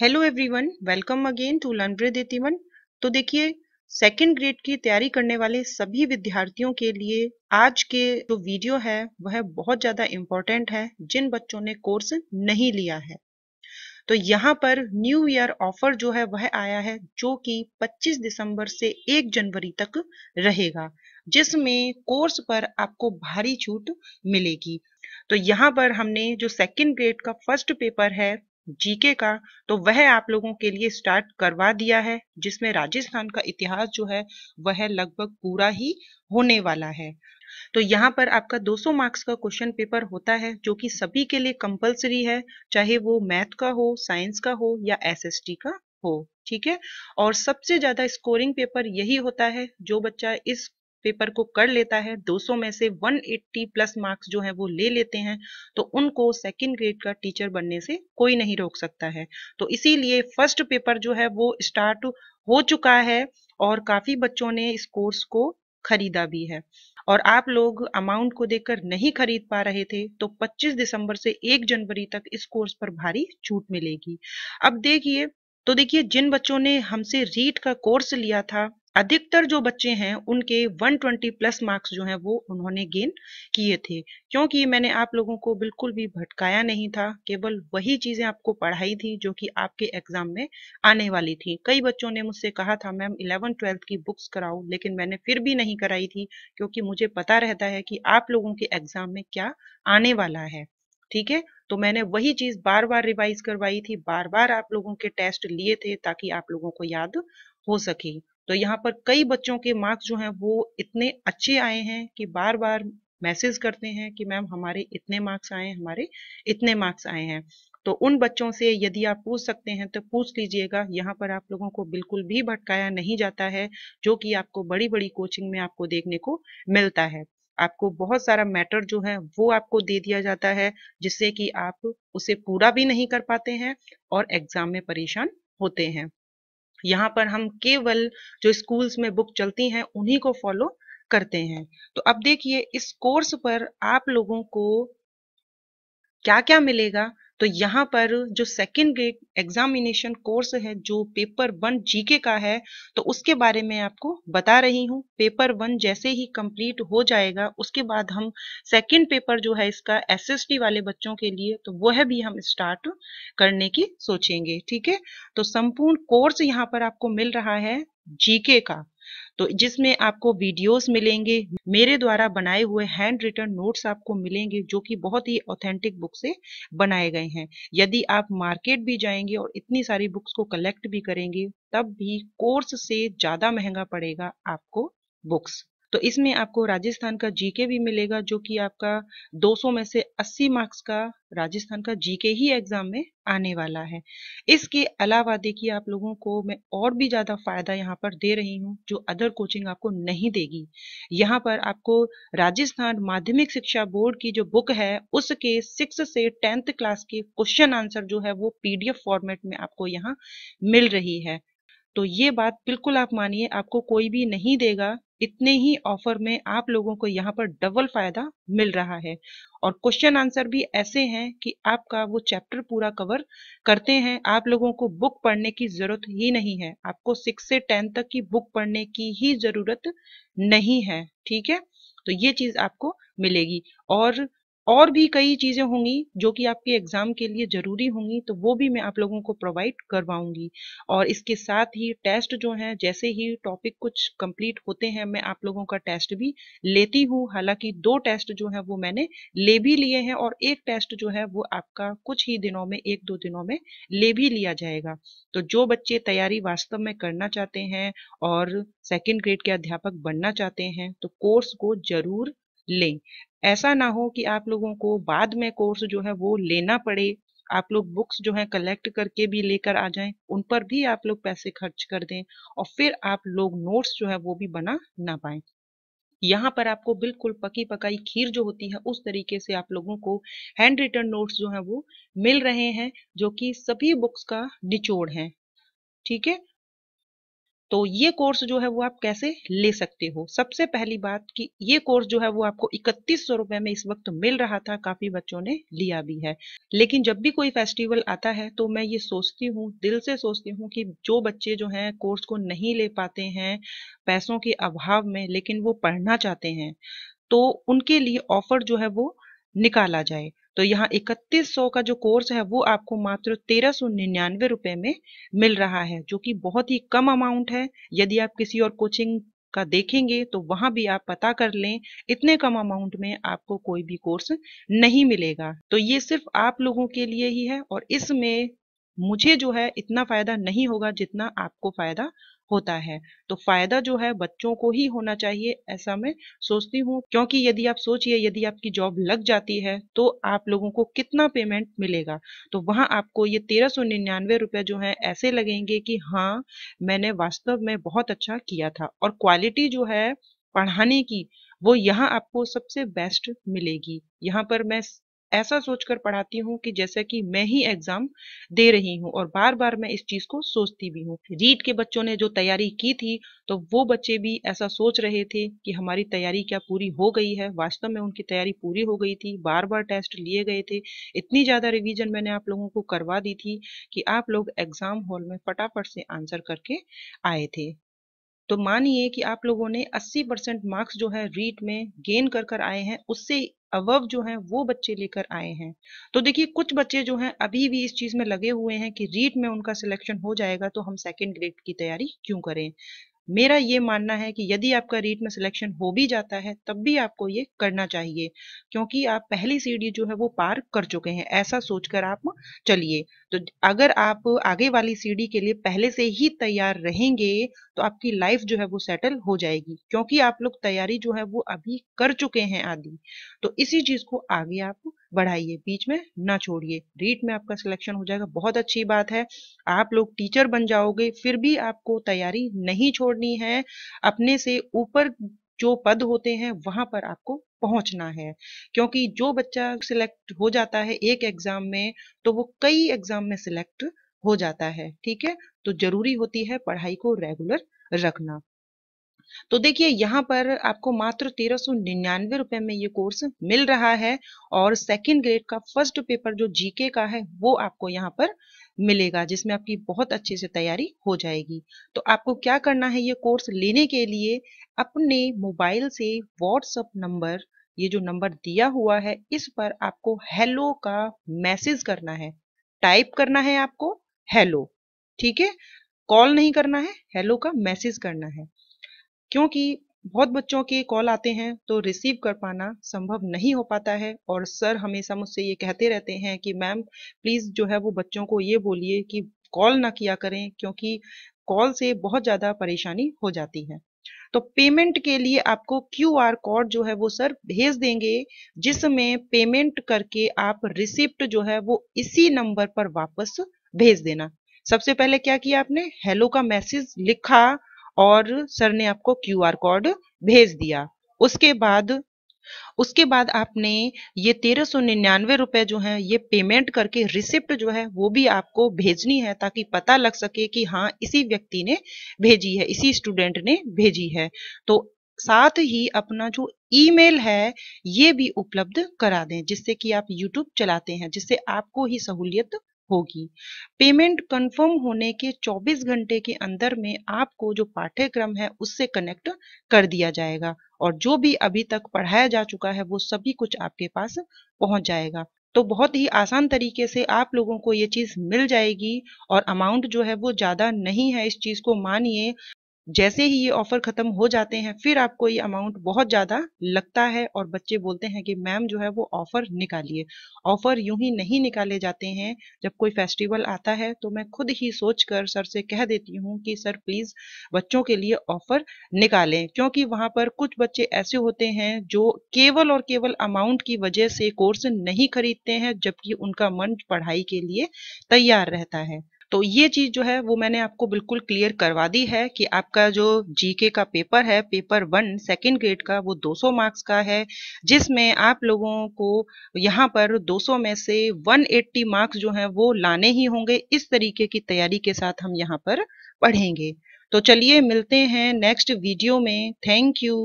hello everyone welcome again to learn तो देखिए second grade की तैयारी करने वाले सभी विद्यार्थियों के लिए आज के जो वीडियो है वह बहुत ज़्यादा इम्पोर्टेंट है जिन बच्चों ने कोर्स नहीं लिया है तो यहाँ पर न्यू ईयर ऑफर जो है वह आया है जो कि 25 दिसंबर से 1 जनवरी तक रहेगा जिसमें कोर्स पर आपको भारी छूट मिलेगी तो यहाँ पर हमने जो सेकंड ग्रेड का फर्स्ट पेपर है जीके का तो वह आप लोगों के लिए स्टार्ट करवा दिया है जिसमें राजस्थान का इतिहास जो है वह लगभग पूरा ही होने वाला है तो यहाँ पर आपका 200 मार्क्स का क्वेश्चन पेपर होता है जो कि सभी के लिए कंपलसरी है चाहे वो मैथ का हो साइंस का हो या एसएसटी का हो ठीक है और सबसे ज्यादा स्कोरिंग पेपर यही होता है जो बच्चा इस पेपर को कर लेता है 200 में से 180 प्लस मार्क्स जो है वो ले लेते हैं तो उनको सेकेंड ग्रेड का टीचर बनने से कोई नहीं रोक सकता है तो इसीलिए फर्स्ट पेपर जो है वो स्टार्ट हो चुका है और काफी बच्चों ने इस कोर्स को खरीदा भी है और आप लोग अमाउंट को देखकर नहीं खरीद पा रहे थे तो 25 दिसंबर से 1 जनवरी तक इस कोर्स पर भारी छूट मिलेगी अब देखिए तो देखिए जिन बच्चों ने हमसे रीट का कोर्स लिया था अधिकतर जो बच्चे हैं उनके 120 प्लस मार्क्स जो हैं वो उन्होंने गेन किए थे क्योंकि मैंने आप लोगों को बिल्कुल भी भटकाया नहीं था केवल वही चीज़ें आपको पढ़ाई थी जो कि आपके एग्जाम में आने वाली थी कई बच्चों ने मुझसे कहा था मैम इलेवन ट्वेल्थ की बुक्स कराओ लेकिन मैंने फिर भी नहीं कराई थी क्योंकि मुझे पता रहता है कि आप लोगों के एग्जाम में क्या आने वाला है ठीक है तो मैंने वही चीज बार बार रिवाइज करवाई थी बार बार आप लोगों के टेस्ट लिए थे ताकि आप लोगों को याद हो सके तो यहाँ पर कई बच्चों के मार्क्स जो हैं वो इतने अच्छे आए हैं कि बार बार मैसेज करते हैं कि मैम हमारे इतने मार्क्स आए हैं हमारे इतने मार्क्स आए हैं तो उन बच्चों से यदि आप पूछ सकते हैं तो पूछ लीजिएगा यहाँ पर आप लोगों को बिल्कुल भी भटकाया नहीं जाता है जो कि आपको बड़ी बड़ी कोचिंग में आपको देखने को मिलता है आपको बहुत सारा मैटर जो है वो आपको दे दिया जाता है जिससे कि आप उसे पूरा भी नहीं कर पाते हैं और एग्जाम में परेशान होते हैं यहाँ पर हम केवल जो स्कूल्स में बुक चलती हैं उन्हीं को फॉलो करते हैं तो अब देखिए इस कोर्स पर आप लोगों को क्या क्या मिलेगा तो यहाँ पर जो सेकेंड ग्रेड एग्जामिनेशन कोर्स है जो पेपर वन जीके का है तो उसके बारे में आपको बता रही हूँ पेपर वन जैसे ही कंप्लीट हो जाएगा उसके बाद हम सेकेंड पेपर जो है इसका एसएसटी वाले बच्चों के लिए तो वह भी हम स्टार्ट करने की सोचेंगे ठीक है तो संपूर्ण कोर्स यहाँ पर आपको मिल रहा है जीके का तो जिसमें आपको वीडियोस मिलेंगे मेरे द्वारा बनाए हुए हैंड रिटर्न नोट्स आपको मिलेंगे जो कि बहुत ही ऑथेंटिक बुक से बनाए गए हैं यदि आप मार्केट भी जाएंगे और इतनी सारी बुक्स को कलेक्ट भी करेंगे तब भी कोर्स से ज़्यादा महंगा पड़ेगा आपको बुक्स तो इसमें आपको राजस्थान का जीके भी मिलेगा जो कि आपका 200 में से 80 मार्क्स का राजस्थान का जीके ही एग्जाम में आने वाला है इसके अलावा देखिए आप लोगों को मैं और भी ज़्यादा फायदा यहाँ पर दे रही हूँ जो अदर कोचिंग आपको नहीं देगी यहाँ पर आपको राजस्थान माध्यमिक शिक्षा बोर्ड की जो बुक है उसके सिक्स से टेंथ क्लास के क्वेश्चन आंसर जो है वो पीडीएफ फॉर्मेट में आपको यहाँ मिल रही है तो ये बात बिल्कुल आप मानिए आपको कोई भी नहीं देगा इतने ही ऑफर में आप लोगों को यहाँ पर डबल फायदा मिल रहा है और क्वेश्चन आंसर भी ऐसे हैं कि आपका वो चैप्टर पूरा कवर करते हैं आप लोगों को बुक पढ़ने की जरूरत ही नहीं है आपको सिक्स से टेन तक की बुक पढ़ने की ही जरूरत नहीं है ठीक है तो ये चीज आपको मिलेगी और और भी कई चीज़ें होंगी जो कि आपके एग्ज़ाम के लिए ज़रूरी होंगी तो वो भी मैं आप लोगों को प्रोवाइड करवाऊंगी और इसके साथ ही टेस्ट जो है जैसे ही टॉपिक कुछ कंप्लीट होते हैं मैं आप लोगों का टेस्ट भी लेती हूँ हालांकि दो टेस्ट जो है वो मैंने ले भी लिए हैं और एक टेस्ट जो है वो आपका कुछ ही दिनों में एक दो दिनों में ले भी लिया जाएगा तो जो बच्चे तैयारी वास्तव में करना चाहते हैं और सेकेंड ग्रेड के अध्यापक बनना चाहते हैं तो कोर्स को जरूर लें ऐसा ना हो कि आप लोगों को बाद में कोर्स जो है वो लेना पड़े आप लोग बुक्स जो है कलेक्ट करके भी लेकर आ जाएं उन पर भी आप लोग पैसे खर्च कर दें और फिर आप लोग नोट्स जो है वो भी बना ना पाए यहाँ पर आपको बिल्कुल पकी पकाई खीर जो होती है उस तरीके से आप लोगों को हैंड रिटर्न नोट्स जो है वो मिल रहे हैं जो कि सभी बुक्स का निचोड़ है ठीक है तो ये कोर्स जो है वो आप कैसे ले सकते हो सबसे पहली बात कि ये कोर्स जो है वो आपको इकतीस सौ रुपए में इस वक्त मिल रहा था काफी बच्चों ने लिया भी है लेकिन जब भी कोई फेस्टिवल आता है तो मैं ये सोचती हूँ दिल से सोचती हूँ कि जो बच्चे जो हैं कोर्स को नहीं ले पाते हैं पैसों के अभाव में लेकिन वो पढ़ना चाहते हैं तो उनके लिए ऑफर जो है वो निकाला जाए तो यहाँ इकतीस सौ का जो कोर्स है वो आपको मात्र तेरह सौ निन्यानवे रुपए में मिल रहा है जो कि बहुत ही कम अमाउंट है यदि आप किसी और कोचिंग का देखेंगे तो वहां भी आप पता कर लें इतने कम अमाउंट में आपको कोई भी कोर्स नहीं मिलेगा तो ये सिर्फ आप लोगों के लिए ही है और इसमें मुझे जो है इतना फायदा नहीं होगा जितना आपको फायदा होता है तो फायदा जो है बच्चों को ही होना चाहिए ऐसा मैं सोचती हूँ क्योंकि यदि आप सोचिए यदि आपकी जॉब लग जाती है तो आप लोगों को कितना पेमेंट मिलेगा तो वहां आपको ये तेरह सौ निन्यानवे रुपए जो है ऐसे लगेंगे कि हाँ मैंने वास्तव में बहुत अच्छा किया था और क्वालिटी जो है पढ़ाने की वो यहाँ आपको सबसे बेस्ट मिलेगी यहाँ पर मैं ऐसा सोचकर पढ़ाती हूँ कि जैसे कि मैं ही एग्जाम दे रही हूँ और बार बार मैं इस चीज को सोचती भी हूँ रीट के बच्चों ने जो तैयारी की थी तो वो बच्चे भी ऐसा सोच रहे थे कि हमारी तैयारी क्या पूरी हो गई है वास्तव में उनकी तैयारी पूरी हो गई थी बार बार टेस्ट लिए गए थे इतनी ज्यादा रिविजन मैंने आप लोगों को करवा दी थी कि आप लोग एग्जाम हॉल में फटाफट से आंसर करके आए थे तो मानिए कि आप लोगों ने 80 परसेंट मार्क्स जो है रीट में गेन कर कर आए हैं उससे अवव जो है वो बच्चे लेकर आए हैं तो देखिए कुछ बच्चे जो हैं अभी भी इस चीज़ में लगे हुए हैं कि रीट में उनका सिलेक्शन हो जाएगा तो हम सेकेंड ग्रेड की तैयारी क्यों करें मेरा ये मानना है कि यदि आपका रीट में सिलेक्शन हो भी जाता है तब भी आपको ये करना चाहिए क्योंकि आप पहली सीढ़ी जो है वो पार कर चुके हैं ऐसा सोचकर आप चलिए तो अगर आप आगे वाली सीढ़ी के लिए पहले से ही तैयार रहेंगे तो आपकी लाइफ जो है वो सेटल हो जाएगी क्योंकि आप लोग तैयारी जो है वो अभी कर चुके हैं आदि तो इसी चीज को आगे आप बढ़ाइए बीच में ना छोड़िए रीट में आपका सिलेक्शन हो जाएगा बहुत अच्छी बात है आप लोग टीचर बन जाओगे फिर भी आपको तैयारी नहीं छोड़नी है अपने से ऊपर जो पद होते हैं वहां पर आपको पहुंचना है क्योंकि जो बच्चा सिलेक्ट हो जाता है एक एग्जाम में तो वो कई एग्जाम में सिलेक्ट हो जाता है ठीक है तो जरूरी होती है पढ़ाई को रेगुलर रखना तो देखिए यहाँ पर आपको मात्र तेरह सौ निन्यानवे रुपए में ये कोर्स मिल रहा है और सेकेंड ग्रेड का फर्स्ट पेपर जो जीके का है वो आपको यहाँ पर मिलेगा जिसमें आपकी बहुत अच्छे से तैयारी हो जाएगी तो आपको क्या करना है ये कोर्स लेने के लिए अपने मोबाइल से व्हाट्सअप नंबर ये जो नंबर दिया हुआ है इस पर आपको हेलो का मैसेज करना है टाइप करना है आपको हेलो ठीक है कॉल नहीं करना है हेलो का मैसेज करना है क्योंकि बहुत बच्चों के कॉल आते हैं तो रिसीव कर पाना संभव नहीं हो पाता है और सर हमेशा मुझसे ये कहते रहते हैं कि मैम प्लीज़ जो है वो बच्चों को ये बोलिए कि कॉल ना किया करें क्योंकि कॉल से बहुत ज़्यादा परेशानी हो जाती है तो पेमेंट के लिए आपको क्यू आर कोड जो है वो सर भेज देंगे जिसमें पेमेंट करके आप रिसिप्ट जो है वो इसी नंबर पर वापस भेज देना सबसे पहले क्या किया आपने हेलो का मैसेज लिखा और सर ने आपको क्यू आर कोड भेज दिया उसके बाद उसके बाद आपने ये तेरह सौ निन्यानवे रुपए जो है ये पेमेंट करके रिसिप्ट जो है वो भी आपको भेजनी है ताकि पता लग सके कि हाँ इसी व्यक्ति ने भेजी है इसी स्टूडेंट ने भेजी है तो साथ ही अपना जो ईमेल है ये भी उपलब्ध करा दें जिससे कि आप यूट्यूब चलाते हैं जिससे आपको ही सहूलियत होगी पेमेंट कंफर्म होने के 24 घंटे के अंदर में आपको जो पाठ्यक्रम है उससे कनेक्ट कर दिया जाएगा और जो भी अभी तक पढ़ाया जा चुका है वो सभी कुछ आपके पास पहुंच जाएगा तो बहुत ही आसान तरीके से आप लोगों को ये चीज़ मिल जाएगी और अमाउंट जो है वो ज़्यादा नहीं है इस चीज़ को मानिए जैसे ही ये ऑफर खत्म हो जाते हैं फिर आपको ये अमाउंट बहुत ज्यादा लगता है और बच्चे बोलते हैं कि मैम जो है वो ऑफर निकालिए ऑफर यूं ही नहीं निकाले जाते हैं जब कोई फेस्टिवल आता है तो मैं खुद ही सोच कर सर से कह देती हूँ कि सर प्लीज बच्चों के लिए ऑफर निकालें क्योंकि वहां पर कुछ बच्चे ऐसे होते हैं जो केवल और केवल अमाउंट की वजह से कोर्स नहीं खरीदते हैं जबकि उनका मन पढ़ाई के लिए तैयार रहता है तो ये चीज़ जो है वो मैंने आपको बिल्कुल क्लियर करवा दी है कि आपका जो जीके का पेपर है पेपर वन सेकेंड ग्रेड का वो 200 मार्क्स का है जिसमें आप लोगों को यहाँ पर 200 में से 180 मार्क्स जो है वो लाने ही होंगे इस तरीके की तैयारी के साथ हम यहाँ पर पढ़ेंगे तो चलिए मिलते हैं नेक्स्ट वीडियो में थैंक यू